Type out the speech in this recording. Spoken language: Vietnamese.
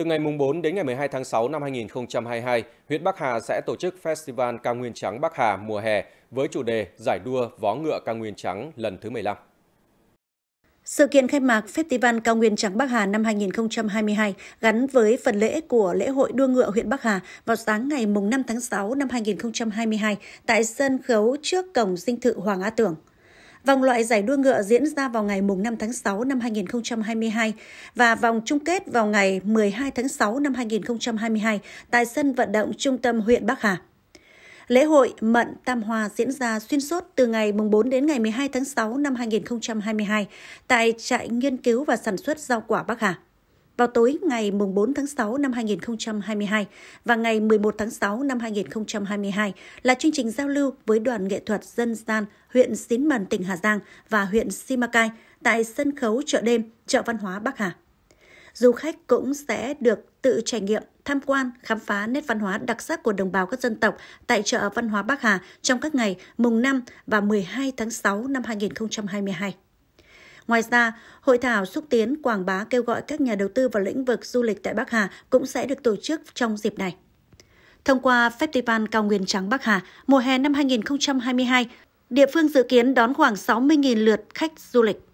Từ ngày mùng 4 đến ngày 12 tháng 6 năm 2022, huyện Bắc Hà sẽ tổ chức Festival Cao Nguyên Trắng Bắc Hà mùa hè với chủ đề Giải đua vó ngựa Cao Nguyên Trắng lần thứ 15. Sự kiện khai mạc Festival Cao Nguyên Trắng Bắc Hà năm 2022 gắn với phần lễ của lễ hội đua ngựa huyện Bắc Hà vào sáng ngày 5 tháng 6 năm 2022 tại sân khấu trước cổng dinh thự Hoàng A Tưởng. Vòng loại giải đua ngựa diễn ra vào ngày 5 tháng 6 năm 2022 và vòng chung kết vào ngày 12 tháng 6 năm 2022 tại sân vận động trung tâm huyện Bắc Hà. Lễ hội Mận Tam Hòa diễn ra xuyên suốt từ ngày 4 đến ngày 12 tháng 6 năm 2022 tại Trại Nghiên cứu và Sản xuất Rau quả Bắc Hà vào tối ngày 4 tháng 6 năm 2022 và ngày 11 tháng 6 năm 2022 là chương trình giao lưu với đoàn nghệ thuật dân gian huyện Xín Mần, tỉnh Hà Giang và huyện Simacai tại sân khấu chợ đêm, chợ văn hóa Bắc Hà. Du khách cũng sẽ được tự trải nghiệm, tham quan, khám phá nét văn hóa đặc sắc của đồng bào các dân tộc tại chợ văn hóa Bắc Hà trong các ngày mùng 5 và 12 tháng 6 năm 2022. Ngoài ra, hội thảo xúc tiến quảng bá kêu gọi các nhà đầu tư vào lĩnh vực du lịch tại Bắc Hà cũng sẽ được tổ chức trong dịp này. Thông qua Festival Cao Nguyên Trắng Bắc Hà, mùa hè năm 2022, địa phương dự kiến đón khoảng 60.000 lượt khách du lịch.